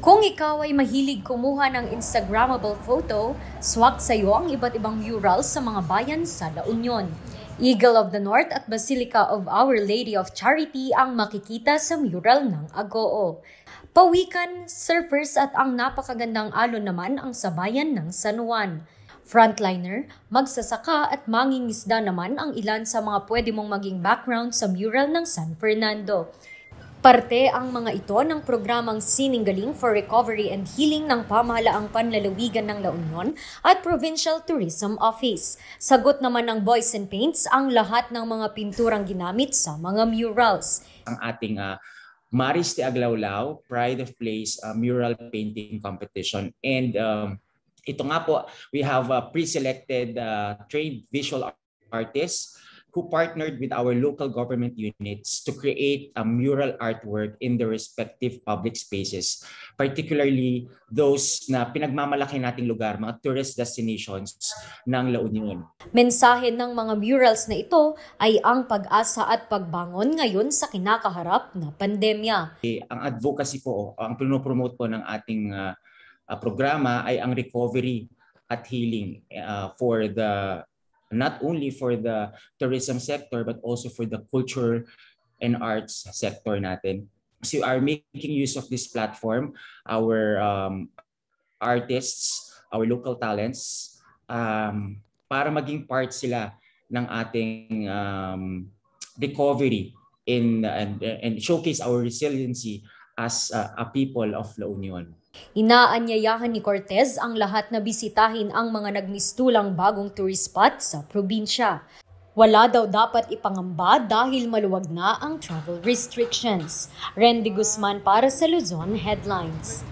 Kung ikaw ay mahilig kumuha ng Instagrammable photo, swak sa iyo ang iba't ibang murals sa mga bayan sa La Union. Eagle of the North at Basilica of Our Lady of Charity ang makikita sa mural ng Agoo. Pawikan, surfers at ang napakagandang alon naman ang sabayan ng San Juan. Frontliner, magsasaka at mangingisda naman ang ilan sa mga pwede mong maging background sa mural ng San Fernando. Parte ang mga ito ng programang Siningaling for Recovery and Healing ng Pamahalaang Panlalawigan ng La Union at Provincial Tourism Office. Sagot naman ng Boys and Paints ang lahat ng mga pinturang ginamit sa mga murals. Ang ating uh, Maris de Aglaulao Pride of Place uh, Mural Painting Competition and um, ito nga po, we have uh, pre-selected uh, trained visual artists who partnered with our local government units to create a mural artwork in the respective public spaces, particularly those na pinagmamalaki nating lugar, mga tourist destinations ng La Union. Mensahe ng mga murals na ito ay ang pag-asa at pagbangon ngayon sa kinakaharap na pandemya. Eh, ang advocacy po, ang pinopromote po ng ating uh, programa ay ang recovery at healing uh, for the not only for the tourism sector but also for the culture and arts sector natin. So we are making use of this platform, our um, artists, our local talents, um, para maging part sila ng ating um, recovery in and, and showcase our resiliency as uh, a people of La Union. Inaanyayahan ni Cortez ang lahat na bisitahin ang mga nagmistulang bagong tourist spot sa probinsya. Wala daw dapat ipangamba dahil maluwag na ang travel restrictions. Randy Guzman para sa Luzon Headlines.